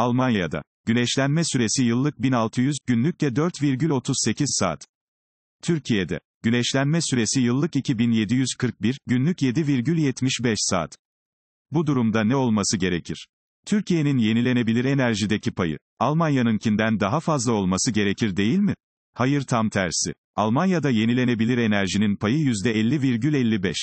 Almanya'da. Güneşlenme süresi yıllık 1600, günlükte 4,38 saat. Türkiye'de. Güneşlenme süresi yıllık 2741, günlük 7,75 saat. Bu durumda ne olması gerekir? Türkiye'nin yenilenebilir enerjideki payı, Almanya'nınkinden daha fazla olması gerekir değil mi? Hayır tam tersi. Almanya'da yenilenebilir enerjinin payı %50,55.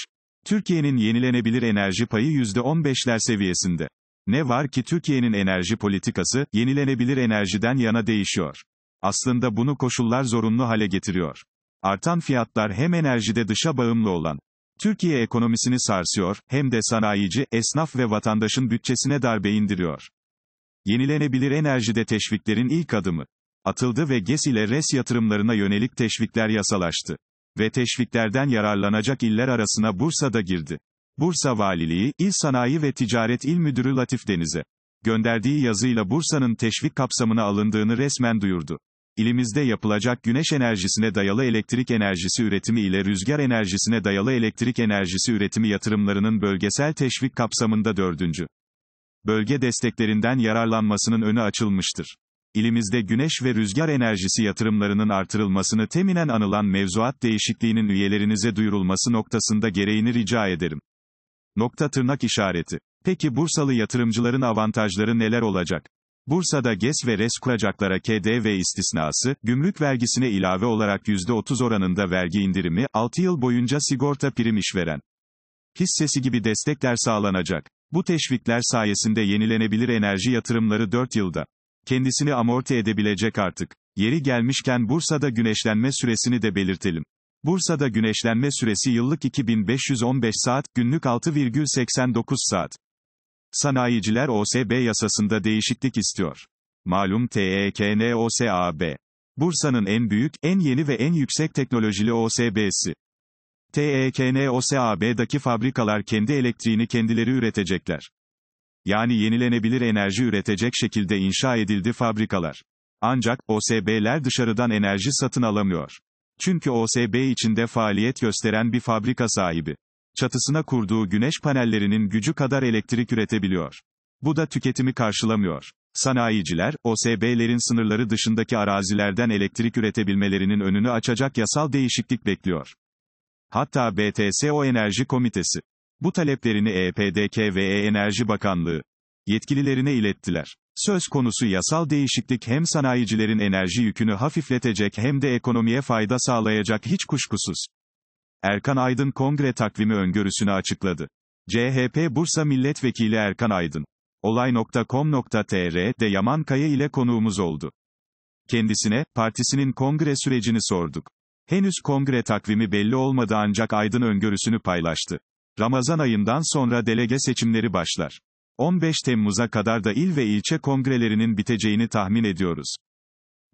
Türkiye'nin yenilenebilir enerji payı %15'ler seviyesinde. Ne var ki Türkiye'nin enerji politikası, yenilenebilir enerjiden yana değişiyor. Aslında bunu koşullar zorunlu hale getiriyor. Artan fiyatlar hem enerjide dışa bağımlı olan Türkiye ekonomisini sarsıyor, hem de sanayici, esnaf ve vatandaşın bütçesine darbe indiriyor. Yenilenebilir enerjide teşviklerin ilk adımı atıldı ve GES ile RES yatırımlarına yönelik teşvikler yasalaştı ve teşviklerden yararlanacak iller arasına Bursa da girdi. Bursa Valiliği, İl Sanayi ve Ticaret İl Müdürü Latif Deniz'e gönderdiği yazıyla Bursa'nın teşvik kapsamına alındığını resmen duyurdu. İlimizde yapılacak güneş enerjisine dayalı elektrik enerjisi üretimi ile rüzgar enerjisine dayalı elektrik enerjisi üretimi yatırımlarının bölgesel teşvik kapsamında dördüncü bölge desteklerinden yararlanmasının önü açılmıştır. İlimizde güneş ve rüzgar enerjisi yatırımlarının artırılmasını teminen anılan mevzuat değişikliğinin üyelerinize duyurulması noktasında gereğini rica ederim. Nokta tırnak işareti. Peki Bursalı yatırımcıların avantajları neler olacak? Bursa'da GES ve RES kuracaklara KDV istisnası, gümrük vergisine ilave olarak %30 oranında vergi indirimi, 6 yıl boyunca sigorta prim işveren hissesi gibi destekler sağlanacak. Bu teşvikler sayesinde yenilenebilir enerji yatırımları 4 yılda kendisini amorti edebilecek artık. Yeri gelmişken Bursa'da güneşlenme süresini de belirtelim. Bursa'da güneşlenme süresi yıllık 2515 saat, günlük 6,89 saat. Sanayiciler OSB yasasında değişiklik istiyor. Malum TEKN OSAB. Bursa'nın en büyük, en yeni ve en yüksek teknolojili OSB'si. TEKN OSAB'daki fabrikalar kendi elektriğini kendileri üretecekler. Yani yenilenebilir enerji üretecek şekilde inşa edildi fabrikalar. Ancak, OSB'ler dışarıdan enerji satın alamıyor. Çünkü OSB içinde faaliyet gösteren bir fabrika sahibi. Çatısına kurduğu güneş panellerinin gücü kadar elektrik üretebiliyor. Bu da tüketimi karşılamıyor. Sanayiciler, OSB'lerin sınırları dışındaki arazilerden elektrik üretebilmelerinin önünü açacak yasal değişiklik bekliyor. Hatta BTSO Enerji Komitesi bu taleplerini EPDK ve E Enerji Bakanlığı yetkililerine ilettiler. Söz konusu yasal değişiklik hem sanayicilerin enerji yükünü hafifletecek hem de ekonomiye fayda sağlayacak hiç kuşkusuz. Erkan Aydın kongre takvimi öngörüsünü açıkladı. CHP Bursa Milletvekili Erkan Aydın. Olay.com.tr'de Yaman Kaya ile konuğumuz oldu. Kendisine, partisinin kongre sürecini sorduk. Henüz kongre takvimi belli olmadı ancak Aydın öngörüsünü paylaştı. Ramazan ayından sonra delege seçimleri başlar. 15 Temmuz'a kadar da il ve ilçe kongrelerinin biteceğini tahmin ediyoruz.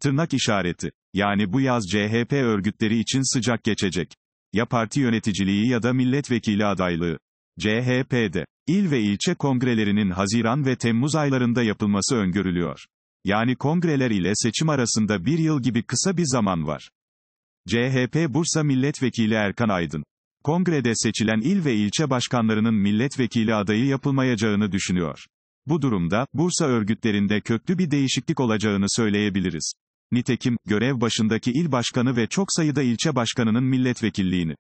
Tırnak işareti. Yani bu yaz CHP örgütleri için sıcak geçecek. Ya parti yöneticiliği ya da milletvekili adaylığı. CHP'de, il ve ilçe kongrelerinin Haziran ve Temmuz aylarında yapılması öngörülüyor. Yani kongreler ile seçim arasında bir yıl gibi kısa bir zaman var. CHP Bursa Milletvekili Erkan Aydın, kongrede seçilen il ve ilçe başkanlarının milletvekili adayı yapılmayacağını düşünüyor. Bu durumda, Bursa örgütlerinde köklü bir değişiklik olacağını söyleyebiliriz. Nitekim, görev başındaki il başkanı ve çok sayıda ilçe başkanının milletvekilliğini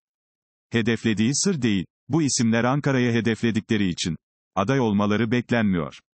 hedeflediği sır değil. Bu isimler Ankara'ya hedefledikleri için aday olmaları beklenmiyor.